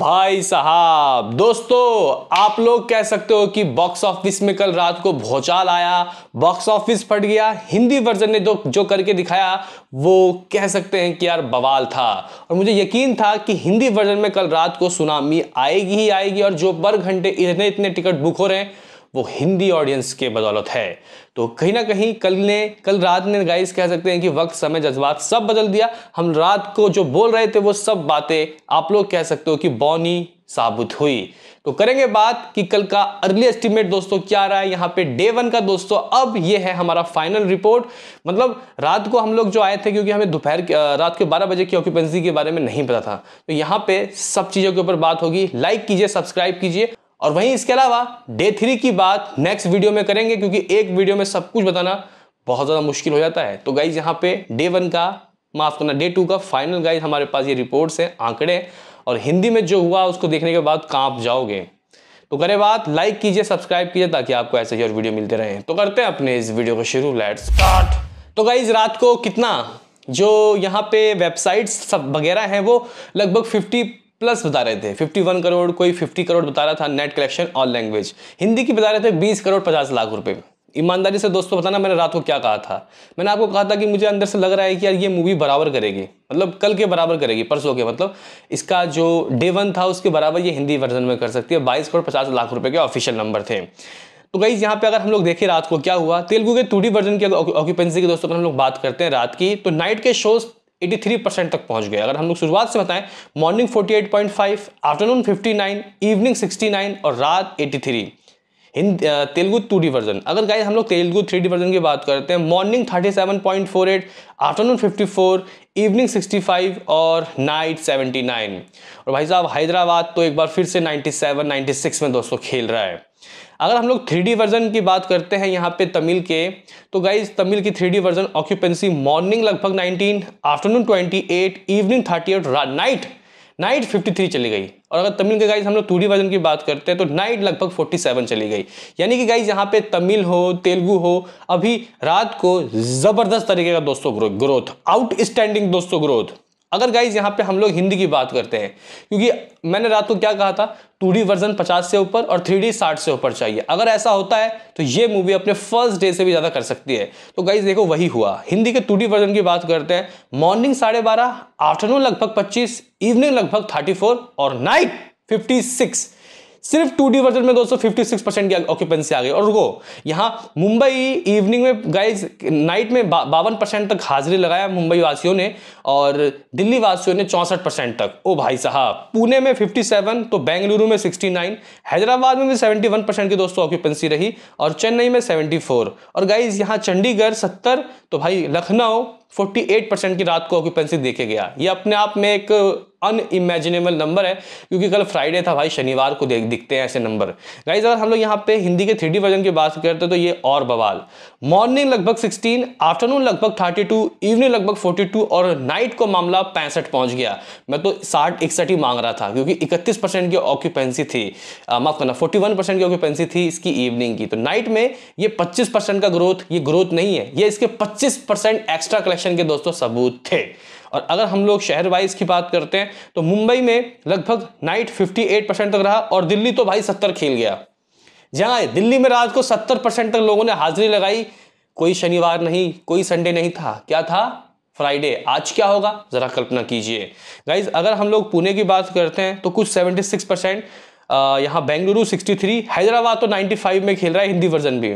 भाई साहब दोस्तों आप लोग कह सकते हो कि बॉक्स ऑफिस में कल रात को भोचाल आया बॉक्स ऑफिस फट गया हिंदी वर्जन ने जो जो करके दिखाया वो कह सकते हैं कि यार बवाल था और मुझे यकीन था कि हिंदी वर्जन में कल रात को सुनामी आएगी ही आएगी और जो पर घंटे इतने इतने टिकट बुक हो रहे हैं वो हिंदी ऑडियंस के बदौलत है तो कहीं ना कहीं कल ने कल रात ने गाइस कह सकते हैं कि वक्त समय जज्बात सब बदल दिया हम रात को जो बोल रहे थे वो सब बातें आप लोग कह सकते हो कि बौनी साबित हुई तो करेंगे बात कि कल का अर्ली एस्टिमेट दोस्तों क्या रहा है यहाँ पे डे वन का दोस्तों अब ये है हमारा फाइनल रिपोर्ट मतलब रात को हम लोग जो आए थे क्योंकि हमें दोपहर रात के 12 बजे की ऑक्यूपेंसी के बारे में नहीं पता था तो यहाँ पे सब चीज़ों के ऊपर बात होगी लाइक कीजिए सब्सक्राइब कीजिए और वहीं इसके अलावा डे थ्री की बात नेक्स्ट वीडियो में करेंगे क्योंकि एक वीडियो में सब कुछ बताना बहुत ज़्यादा मुश्किल हो जाता है तो गाइज यहाँ पे डे वन का माफ करना डे टू का फाइनल गाइज हमारे पास ये रिपोर्ट्स हैं आंकड़े और हिंदी में जो हुआ उसको देखने के बाद कांप जाओगे तो करे बात लाइक कीजिए सब्सक्राइब कीजिए ताकि आपको ऐसे ही और वीडियो मिलते रहे तो करते हैं अपने इस वीडियो को शुरू लेट स्टार्ट तो गाइज रात को कितना जो यहाँ पे वेबसाइट्स सब वगैरह हैं वो लगभग प्लस बता रहे थे 51 करोड़ कोई 50 करोड़ बता रहा था नेट कलेक्शन और लैंग्वेज हिंदी की बता रहे थे 20 करोड़ 50 लाख रुपए ईमानदारी से दोस्तों बताना मैंने रात को क्या कहा था मैंने आपको कहा था कि मुझे अंदर से लग रहा है कि यार ये मूवी बराबर करेगी मतलब कल के बराबर करेगी परसों के मतलब इसका जो डे वन था उसके बराबर ये हिंदी वर्जन में कर सकती है बाईस करोड़ पचास लाख रुपये के ऑफिशियल नंबर थे तो गई यहाँ पे अगर हम लोग देखें रात को क्या हुआ तेलुगु के टू वर्जन की ऑक्यूपेंसी की दोस्तों पर हम लोग बात करते हैं रात की तो नाइट के शोज 83 परसेंट तक पहुंच गए अगर हम लोग शुरुआत से बताएं मॉर्निंग 48.5 आफ्टरनून 59 इवनिंग 69 और रात 83 Hindi Telugu two D version अगर गाइस हम लोग तेलुगु थ्री डी वर्जन की बात करते हैं मॉर्निंग 37.48 आफ्टरनून 54 इवनिंग 65 और नाइट 79 और भाई साहब हैदराबाद तो एक बार फिर से 97 96 में दोस्तों खेल रहा है अगर हम लोग थ्री वर्जन की बात करते हैं यहाँ पे तमिल के तो गाइज तमिल की थ्री वर्जन ऑक्यूपेंसी मॉर्निंग लगभग 19 आफ्टरनून 28 इवनिंग 38 नाइट नाइट 53 चली गई और अगर तमिल के गाइज हम लोग टू वर्जन की बात करते हैं तो नाइट लगभग 47 चली गई यानी कि गाइज यहाँ पे तमिल हो तेलुगु हो अभी रात को ज़बरदस्त तरीके का दोस्तों ग्रोथ आउटस्टैंडिंग दोस्तों ग्रोथ अगर गाइज यहाँ पे हम लोग हिंदी की बात करते हैं क्योंकि मैंने रात को क्या कहा था टू वर्जन 50 से ऊपर और थ्री डी से ऊपर चाहिए अगर ऐसा होता है तो ये मूवी अपने फर्स्ट डे से भी ज़्यादा कर सकती है तो गाइज देखो वही हुआ हिंदी के टू वर्जन की बात करते हैं मॉर्निंग साढ़े बारह आफ्टरनून लगभग पच्चीस इवनिंग लगभग थर्टी और नाइट फिफ्टी सिक्स सिर्फ टू डी वर्जन में दोस्तों सिक्स परसेंट की ऑक्यूपेंसी आ गई और रुको यहाँ मुंबई इवनिंग में गाइज नाइट में बावन परसेंट तक हाजिरी लगाया मुंबई वासियों ने और दिल्ली वासियों ने चौंसठ परसेंट तक ओ भाई साहब पुणे में सेवन तो बेंगलुरु में नाइन हैदराबाद में भी वन परसेंट की दोस्तों ऑक्यूपेंसी रही और चेन्नई में 74 और गाइज यहाँ चंडीगढ़ 70 तो भाई लखनऊ 48 परसेंट की रात को ऑक्यूपेंसी देखे गया ये अपने आप में एक अनइमेजिनेबल नंबर है क्योंकि कल फ्राइडे था भाई शनिवार को देख दिखते हैं ऐसे नंबर गाइज अगर हम लोग यहाँ पे हिंदी के थ्री वर्जन की बात करते हैं तो ये और बवाल मॉर्निंग लगभग 16 आफ्टरनून लगभग 32 इवनिंग लगभग 42 और नाइट को मामला पैंसठ पहुंच गया मैं तो साठ इकसठ ही मांग रहा था क्योंकि इकतीस परसेंट की ऑक्यूपेंसी थी माफ करना फोर्टी वन परसेंट की ऑक्यूपेंसी थी इसकी इवनिंग की तो नाइट में ये पच्चीस परसेंट का ग्रोथ ये ग्रोथ नहीं है ये इसके पच्चीस परसेंट एक्स्ट्रा कलेक्शन इंस्ट्रक्शन के दोस्तों सबूत थे और अगर हम लोग शहर वाइज की बात करते हैं तो मुंबई में लगभग नाइट 58 परसेंट तक रहा और दिल्ली तो भाई 70 खेल गया जहां दिल्ली में रात को 70 परसेंट तक लोगों ने हाजिरी लगाई कोई शनिवार नहीं कोई संडे नहीं था क्या था फ्राइडे आज क्या होगा जरा कल्पना कीजिए गाइज अगर हम लोग पुणे की बात करते हैं तो कुछ सिक्स परसेंट यहाँ बेंगलुरु थ्री हैदराबाद तो फाइव में खेल रहा है हिंदी वर्जन भी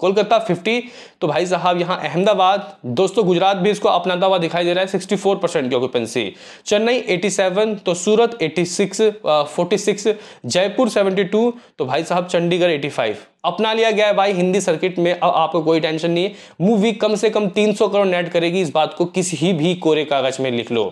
कोलकाता 50 तो भाई साहब यहाँ अहमदाबाद दोस्तों गुजरात भी इसको अपनाता हुआ दिखाई दे रहा है 64 परसेंट की ऑक्यूपेंसी चेन्नई 87 तो सूरत 86 46 uh, जयपुर 72 तो भाई साहब चंडीगढ़ 85 अपना लिया गया है भाई हिंदी सर्किट में अब आपको कोई टेंशन नहीं है मूवी कम से कम 300 करोड़ नेट करेगी इस बात को किसी भी कोरे कागज में लिख लो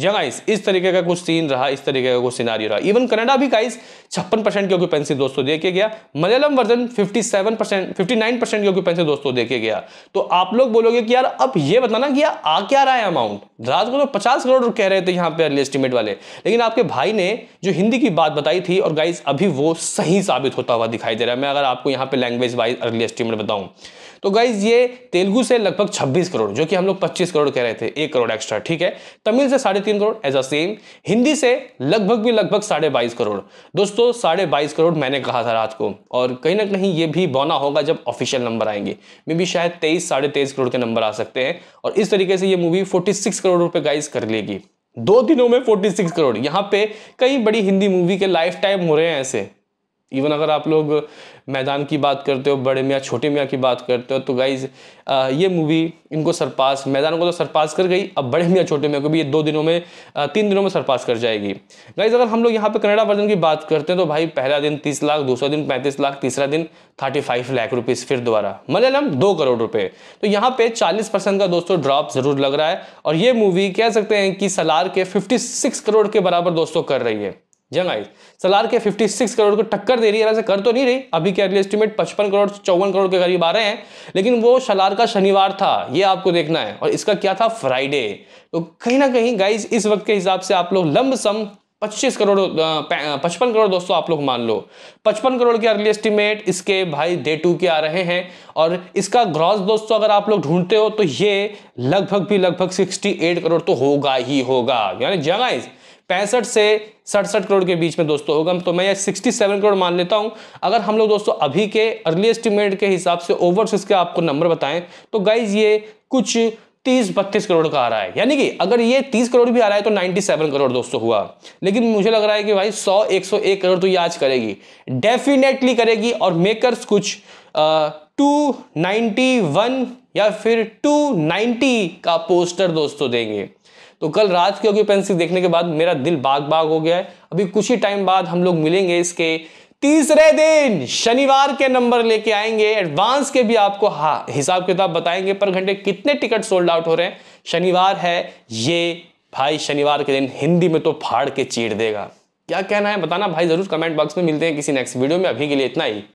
जगाइस इस तरीके का कुछ सीन रहा इस तरीके का कुछ सिनारी रहा इवन कनाडा भी गाइस छप्पन परसेंट की ऑक्यूपेंसी दोस्तों देखे गया Malayalam version fifty seven percent fifty nine percent की ऑक्यूपेंसी दोस्तों देखे गया तो आप लोग बोलोगे कि यार अब ये बताना कि यार आ क्या रहा है अमाउंट रात को तो पचास करोड़ कह रहे थे यहाँ पे अर्ली एस्टिमेट वाले लेकिन आपके भाई ने जो हिंदी की बात बताई थी और गाइस अभी वो सही साबित होता हुआ दिखाई दे रहा है मैं अगर आपको यहाँ पे लैंग्वेज वाइज अर्ली एस्टिमेट बताऊँ तो गाइज ये तेलुगु से लगभग 26 करोड़ जो कि हम लोग 25 करोड़ कह रहे थे एक करोड़ एक्स्ट्रा ठीक है तमिल से साढ़े तीन crore as a same Hindi से लगभग भी लगभग साढ़े बाईस करोड़ दोस्तों साढ़े बाईस करोड़ मैंने कहा था रात को और कहीं ना कहीं ये भी बौना होगा जब ऑफिशियल नंबर आएंगे मे भी शायद तेईस साढ़े तेईस करोड़ के नंबर आ सकते हैं और इस तरीके से ये मूवी फोर्टी करोड़ रुपये गाइज कर लेगी दो दिनों में 46 करोड़ यहाँ पे कई बड़ी हिंदी मूवी के लाइफ टाइम हो रहे हैं ऐसे इवन अगर आप लोग मैदान की बात करते हो बड़े मियाँ छोटे मियाँ की बात करते हो तो गाइज ये मूवी इनको सरपास मैदान को तो सरपास कर गई अब बड़े मियाँ छोटे मियाँ को भी ये दो दिनों में तीन दिनों में सरपास कर जाएगी गाइज अगर हम लोग यहाँ पे कनाडा वर्जन की बात करते हैं तो भाई पहला दिन तीस लाख दूसरा दिन पैंतीस लाख तीसरा दिन थर्टी फाइव लाख रुपीज़ फिर दोबारा मलयालम दो करोड़ रुपये तो यहाँ पे चालीस परसेंट का दोस्तों ड्रॉप ज़रूर लग रहा है और ये मूवी कह सकते हैं कि सलार के फिफ्टी सिक्स करोड़ के बराबर दोस्तों कर रही है जंग आई सलार के 56 करोड़ को टक्कर दे रही है कर तो नहीं रही अभी के अगले एस्टिमेट 55 करोड़ चौवन करोड़ के करीब आ रहे हैं लेकिन वो सलार का शनिवार था ये आपको देखना है और इसका क्या था फ्राइडे तो कहीं ना कहीं गाइज इस वक्त के हिसाब से आप लोग लंब सम पच्चीस करोड़ पचपन करोड़ दोस्तों आप लोग मान लो पचपन करोड़ के अर्ली एस्टिमेट इसके भाई डे टू के आ रहे हैं और इसका ग्रॉस दोस्तों अगर आप लोग ढूंढते हो तो ये लगभग भी लगभग सिक्सटी एट करोड़ तो होगा ही होगा यानी जगह पैंसठ से सड़सठ करोड़ के बीच में दोस्तों होगा तो मैं यह 67 करोड़ मान लेता हूं अगर हम लोग दोस्तों अभी के अर्ली एस्टिमेट के हिसाब से ओवरसीज के आपको नंबर बताएं तो गाइज ये कुछ तीस बत्तीस करोड़ का आ रहा है यानी कि अगर ये तीस करोड़ भी आ रहा है तो नाइनटी सेवन करोड़ दोस्तों हुआ लेकिन मुझे लग रहा है कि भाई सौ एक सौ एक करोड़ तो ये आज करेगी डेफिनेटली करेगी और मेकर्स कुछ टू नाइनटी वन या फिर टू नाइनटी का पोस्टर दोस्तों देंगे तो कल रात की ऑक्यूपेंसी देखने के बाद मेरा दिल बाग बाग हो गया है अभी कुछ ही टाइम बाद हम लोग मिलेंगे इसके तीसरे दिन शनिवार के नंबर लेके आएंगे एडवांस के भी आपको हिसाब किताब बताएंगे पर घंटे कितने टिकट सोल्ड आउट हो रहे हैं शनिवार है ये भाई शनिवार के दिन हिंदी में तो फाड़ के चीर देगा क्या कहना है बताना भाई जरूर कमेंट बॉक्स में मिलते हैं किसी नेक्स्ट वीडियो में अभी के लिए इतना ही